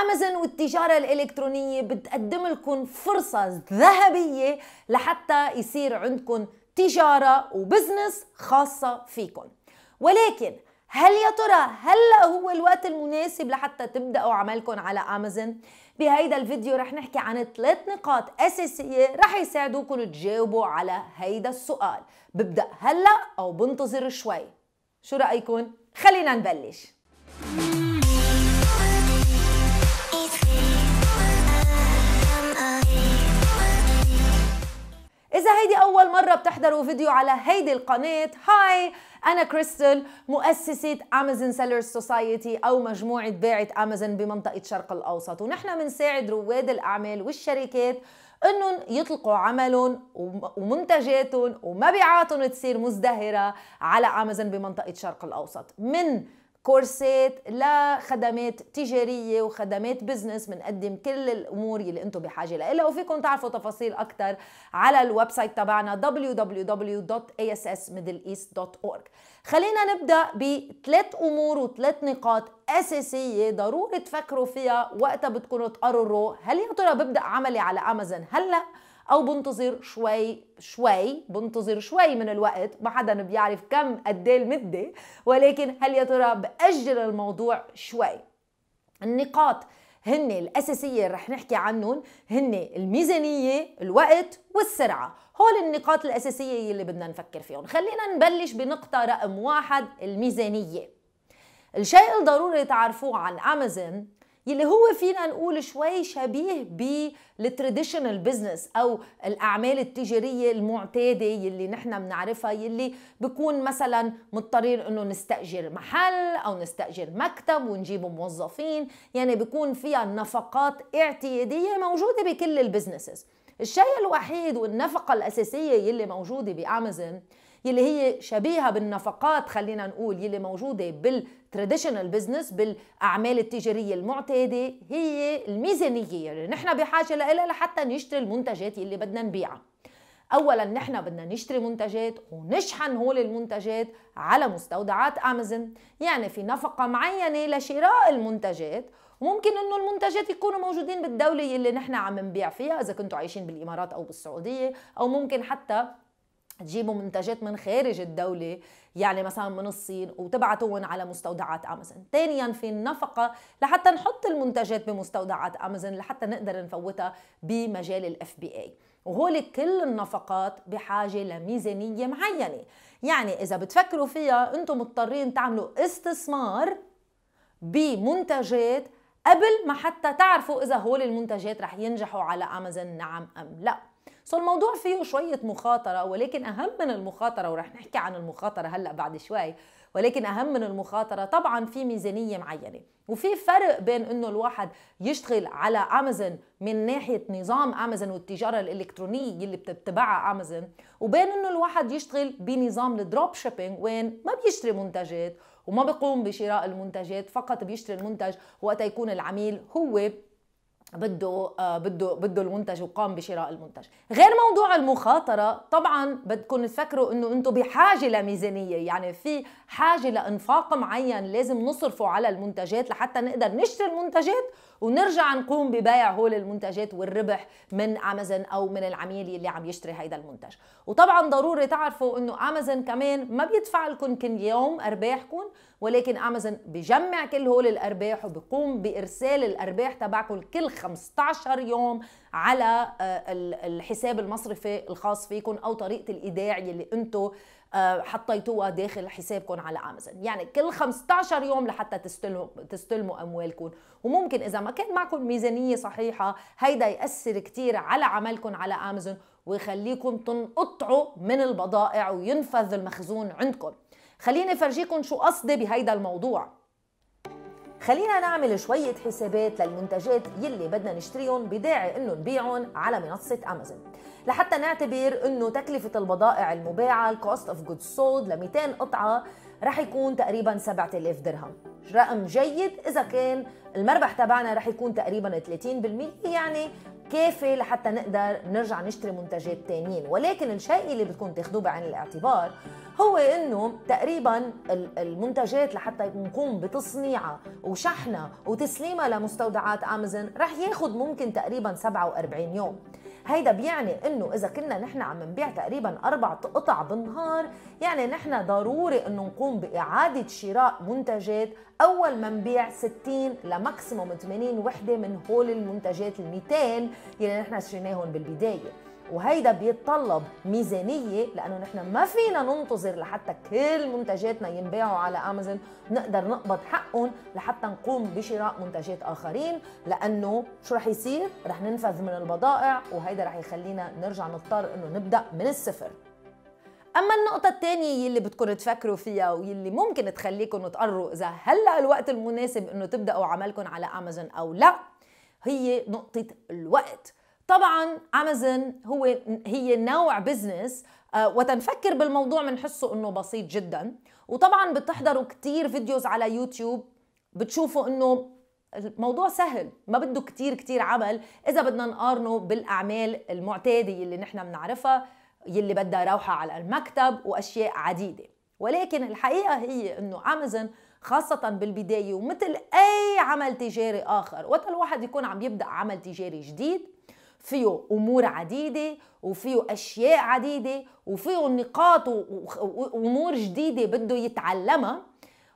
امازون والتجاره الالكترونيه بتقدم لكم فرصه ذهبيه لحتى يصير عندكم تجاره وبزنس خاصه فيكم ولكن هل يا ترى هلا هو الوقت المناسب لحتى تبداوا عملكم على امازون بهيدا الفيديو رح نحكي عن ثلاث نقاط اساسيه رح يساعدوكم تجاوبوا على هيدا السؤال ببدا هلا او بنتظر شوي شو رايكم خلينا نبلش إذا هيدي أول مرة بتحضروا فيديو على هيدي القناة هاي أنا كريستل مؤسسة أمازون سيلرز سوسايتي أو مجموعة باعة أمازون بمنطقة شرق الأوسط ونحن بنساعد رواد الأعمال والشركات انهم يطلقوا عملهم ومنتجاتهم ومبيعاتهم تصير مزدهره على امازون بمنطقه شرق الاوسط من كورسات لخدمات تجارية وخدمات بزنس بنقدم كل الأمور اللي أنتم بحاجة لها وفيكم تعرفوا تفاصيل أكثر على الويب سايت تبعنا www.assmiddleeast.org خلينا نبدأ بثلاث أمور وثلاث نقاط أساسية ضروري تفكروا فيها وقتها بتكونوا تقرروا هل يا ترى ببدأ عملي على أمازون هلا هل او بنتظر شوي شوي بنتظر شوي من الوقت ما حدا بيعرف كم قد إيه المده ولكن هل يا ترى باجل الموضوع شوي النقاط هن الأساسية اللي رح نحكي عنهم هن الميزانية الوقت والسرعة هول النقاط الأساسية اللي بدنا نفكر فيهم خلينا نبلش بنقطة رقم واحد الميزانية الشيء الضروري تعرفوه عن أمازون يلي هو فينا نقول شوي شبيه بالتراديشنال بزنس او الاعمال التجاريه المعتاده يلي نحن بنعرفها يلي بكون مثلا مضطرين انه نستاجر محل او نستاجر مكتب ونجيب موظفين يعني بكون فيها نفقات اعتياديه موجوده بكل البزنسز الشيء الوحيد والنفقه الاساسيه يلي موجوده بامازون يلي هي شبيهه بالنفقات خلينا نقول يلي موجوده بالتراديشنال بزنس بالاعمال التجاريه المعتاده هي الميزانيه يلي يعني نحن بحاجه لها لحتى نشتري المنتجات يلي بدنا نبيعها اولا نحن بدنا نشتري منتجات ونشحن هول المنتجات على مستودعات امازون يعني في نفقه معينه لشراء المنتجات وممكن انه المنتجات يكونوا موجودين بالدوله اللي نحن عم نبيع فيها اذا كنتوا عايشين بالامارات او بالسعوديه او ممكن حتى تجيبوا منتجات من خارج الدولة يعني مثلا من الصين وتبعتوهم على مستودعات امازون ثانيا في النفقة لحتى نحط المنتجات بمستودعات امازون لحتى نقدر نفوتها بمجال الـ FBA وهول كل النفقات بحاجة لميزانية معينة يعني إذا بتفكروا فيها أنتم مضطرين تعملوا استثمار بمنتجات قبل ما حتى تعرفوا إذا هول المنتجات رح ينجحوا على أمازون نعم أم لا سو الموضوع فيه شوية مخاطرة ولكن أهم من المخاطرة ورح نحكي عن المخاطرة هلأ بعد شوي ولكن أهم من المخاطرة طبعا في ميزانية معينة وفي فرق بين انه الواحد يشتغل على امازون من ناحيه نظام امازون والتجاره الالكترونيه اللي بتتبعها امازون وبين انه الواحد يشتغل بنظام الدروب شيبينج وين ما بيشتري منتجات وما بيقوم بشراء المنتجات فقط بيشتري المنتج وقت يكون العميل هو بده آه، بده بده المنتج وقام بشراء المنتج غير موضوع المخاطره طبعا بدكم تفكروا انه انتم بحاجه لميزانيه يعني في حاجه لانفاق معين لازم نصرفه على المنتجات لحتى نقدر نشتري المنتجات ونرجع نقوم ببيع هول المنتجات والربح من امازون او من العميل اللي عم يشتري هيدا المنتج وطبعا ضروري تعرفوا انه امازون كمان ما بيدفع لكم كل يوم ارباحكم ولكن امازون بجمع كل هول الارباح وبقوم بارسال الارباح تبعكم كل 15 يوم على آه، الحساب المصرفي الخاص فيكم او طريقه الايداع يلي انتم آه، حطيتوها داخل حسابكم على امازون يعني كل 15 يوم لحتى تستلموا تستلموا اموالكم وممكن اذا ما كان معكم ميزانيه صحيحه هيدا ياثر كثير على عملكم على امازون ويخليكم تنقطعوا من البضائع وينفذ المخزون عندكم خليني افرجيكم شو قصدي بهيدا الموضوع خلينا نعمل شوية حسابات للمنتجات يلي بدنا نشتريهم بداعي انه نبيعهم على منصة امازون لحتى نعتبر انه تكلفة البضائع المباعة الكوست اوف جودز سولد ل 200 قطعة رح يكون تقريبا 7000 درهم رقم جيد اذا كان المربح تبعنا رح يكون تقريبا 30% يعني كافي لحتى نقدر نرجع نشتري منتجات تانيين ولكن الشيء اللي بدكم تاخذوه بعين الاعتبار هو انه تقريبا المنتجات لحتى نقوم بتصنيعها وشحنها وتسليمها لمستودعات امازون رح ياخذ ممكن تقريبا 47 يوم هيدا بيعني انه اذا كنا نحن عم نبيع تقريبا اربع قطع بالنهار يعني نحن ضروري انه نقوم باعاده شراء منتجات اول ما نبيع 60 لماكسيموم 80 وحده من هول المنتجات ال 200 يلي نحن شريناهم بالبدايه وهيدا بيتطلب ميزانيه لانه نحن ما فينا ننتظر لحتى كل منتجاتنا ينباعوا على امازون نقدر نقبض حقهم لحتى نقوم بشراء منتجات اخرين لانه شو رح يصير رح ننفذ من البضائع وهيدا رح يخلينا نرجع نضطر انه نبدا من الصفر اما النقطه الثانيه يلي بدكم تفكروا فيها ويلي ممكن تخليكم تقرروا اذا هلا الوقت المناسب انه تبداوا عملكم على امازون او لا هي نقطه الوقت طبعا امازون هو هي نوع بزنس آه، وتنفكر بالموضوع بنحسه انه بسيط جدا وطبعا بتحضروا كتير فيديوز على يوتيوب بتشوفوا انه الموضوع سهل ما بده كتير كتير عمل اذا بدنا نقارنه بالاعمال المعتاده اللي نحن بنعرفها يلي بدها روحة على المكتب واشياء عديده ولكن الحقيقه هي انه امازون خاصة بالبداية ومثل أي عمل تجاري آخر وقت الواحد يكون عم يبدأ عمل تجاري جديد فيه امور عديده وفيه اشياء عديده وفيه نقاط وامور جديده بده يتعلمها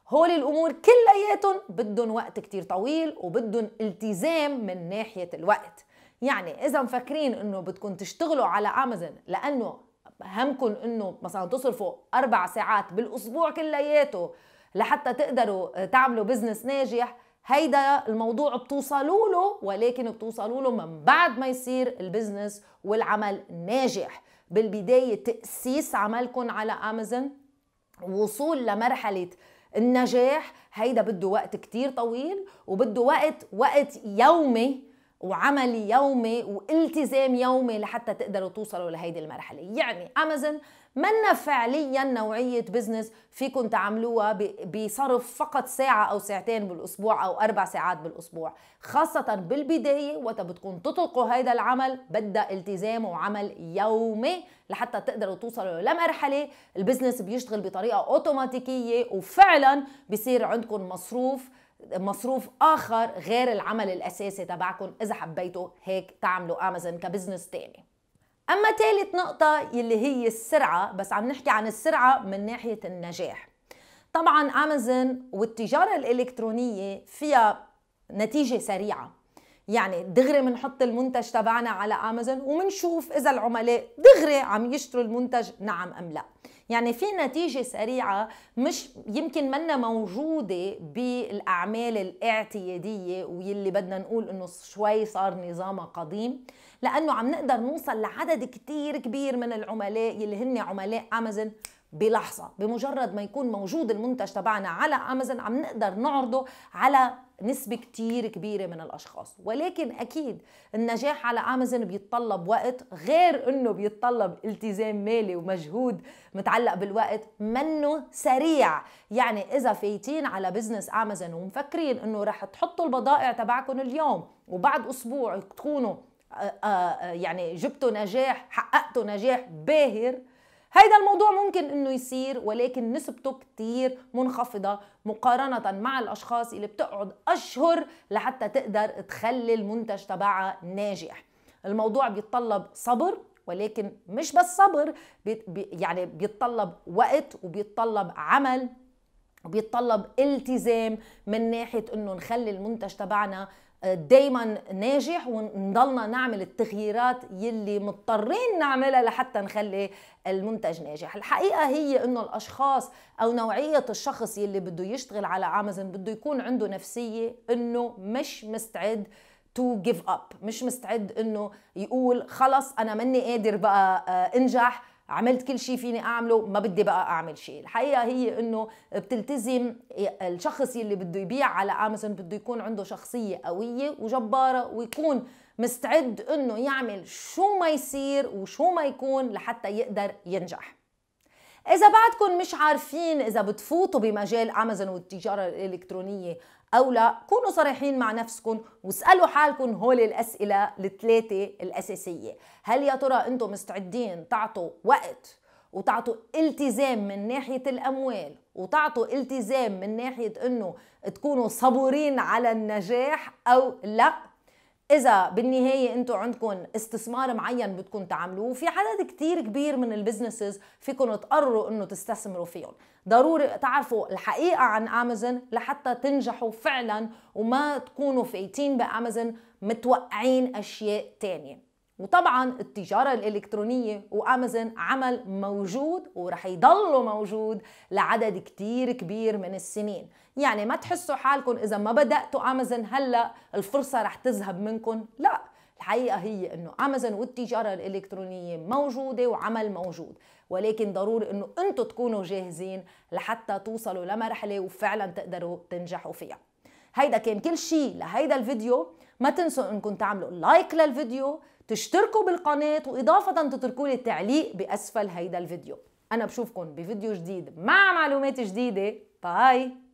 هول الامور كلياتهم بدهم وقت كتير طويل وبدهم التزام من ناحيه الوقت يعني اذا مفكرين انه بدكم تشتغلوا على امازون لانه همكم انه مثلا تصرفوا اربع ساعات بالاسبوع كلياته لحتى تقدروا تعملوا بزنس ناجح هيدا الموضوع بتوصلوا له ولكن بتوصلوا له من بعد ما يصير البزنس والعمل ناجح بالبداية تأسيس عملكم على أمازون وصول لمرحلة النجاح هيدا بده وقت كتير طويل وبده وقت وقت يومي وعمل يومي والتزام يومي لحتى تقدروا توصلوا لهيدي المرحله يعني امازون منا فعليا نوعية بزنس فيكم تعملوها بصرف فقط ساعة أو ساعتين بالأسبوع أو أربع ساعات بالأسبوع خاصة بالبداية وقت بتكون تطلقوا هذا العمل بدها التزام وعمل يومي لحتى تقدروا توصلوا لمرحلة البزنس بيشتغل بطريقة أوتوماتيكية وفعلا بصير عندكم مصروف مصروف اخر غير العمل الاساسي تبعكم اذا حبيتوا هيك تعملوا امازون كبزنس تاني اما ثالث نقطه يلي هي السرعه بس عم نحكي عن السرعه من ناحيه النجاح طبعا امازون والتجاره الالكترونيه فيها نتيجه سريعه يعني دغري بنحط المنتج تبعنا على امازون وبنشوف اذا العملاء دغري عم يشتروا المنتج نعم ام لا يعني في نتيجة سريعة مش يمكن منا موجودة بالأعمال الاعتيادية واللي بدنا نقول إنه شوي صار نظامها قديم لأنه عم نقدر نوصل لعدد كتير كبير من العملاء يلي هن عملاء أمازون بلحظه بمجرد ما يكون موجود المنتج تبعنا على امازون عم نقدر نعرضه على نسبة كتير كبيرة من الأشخاص ولكن أكيد النجاح على أمازون بيتطلب وقت غير أنه بيتطلب التزام مالي ومجهود متعلق بالوقت منه سريع يعني إذا فايتين على بزنس أمازون ومفكرين أنه رح تحطوا البضائع تبعكم اليوم وبعد أسبوع تكونوا آه، آه، يعني جبتوا نجاح حققتوا نجاح باهر هيدا الموضوع ممكن انه يصير ولكن نسبته كتير منخفضة مقارنة مع الاشخاص اللي بتقعد اشهر لحتى تقدر تخلي المنتج تبعها ناجح الموضوع بيتطلب صبر ولكن مش بس صبر بي يعني بيتطلب وقت وبيتطلب عمل وبيتطلب التزام من ناحية انه نخلي المنتج تبعنا دايما ناجح ونضلنا نعمل التغييرات يلي مضطرين نعملها لحتى نخلي المنتج ناجح الحقيقة هي انه الاشخاص او نوعية الشخص يلي بده يشتغل على امازون بده يكون عنده نفسية انه مش مستعد تو جيف اب مش مستعد انه يقول خلص انا مني قادر بقى آه، انجح عملت كل شيء فيني اعمله ما بدي بقى اعمل شيء الحقيقه هي انه بتلتزم الشخص يلي بده يبيع على امازون بده يكون عنده شخصيه قويه وجباره ويكون مستعد انه يعمل شو ما يصير وشو ما يكون لحتى يقدر ينجح إذا بعدكم مش عارفين إذا بتفوتوا بمجال أمازون والتجارة الإلكترونية او لا كونوا صريحين مع نفسكم واسالوا حالكم هول الاسئله الثلاثه الاساسيه هل يا ترى انتم مستعدين تعطوا وقت وتعطوا التزام من ناحيه الاموال وتعطوا التزام من ناحيه انه تكونوا صبورين على النجاح او لا اذا بالنهايه انتم عندكم استثمار معين بدكم تعملوه في عدد كتير كبير من البزنسز فيكم تقرروا انه تستثمروا فيهم ضروري تعرفوا الحقيقه عن امازون لحتى تنجحوا فعلا وما تكونوا فايتين بامازون متوقعين اشياء تانية وطبعا التجارة الإلكترونية وأمازون عمل موجود ورح يضلوا موجود لعدد كتير كبير من السنين يعني ما تحسوا حالكم إذا ما بدأتوا أمازون هلأ الفرصة رح تذهب منكم لا الحقيقة هي أنه أمازون والتجارة الإلكترونية موجودة وعمل موجود ولكن ضروري أنه أنتوا تكونوا جاهزين لحتى توصلوا لمرحلة وفعلا تقدروا تنجحوا فيها هيدا كان كل شيء لهيدا الفيديو ما تنسوا انكم تعملوا لايك للفيديو تشتركوا بالقناة وإضافة تتركوا لي التعليق بأسفل هيدا الفيديو أنا بشوفكن بفيديو جديد مع معلومات جديدة باي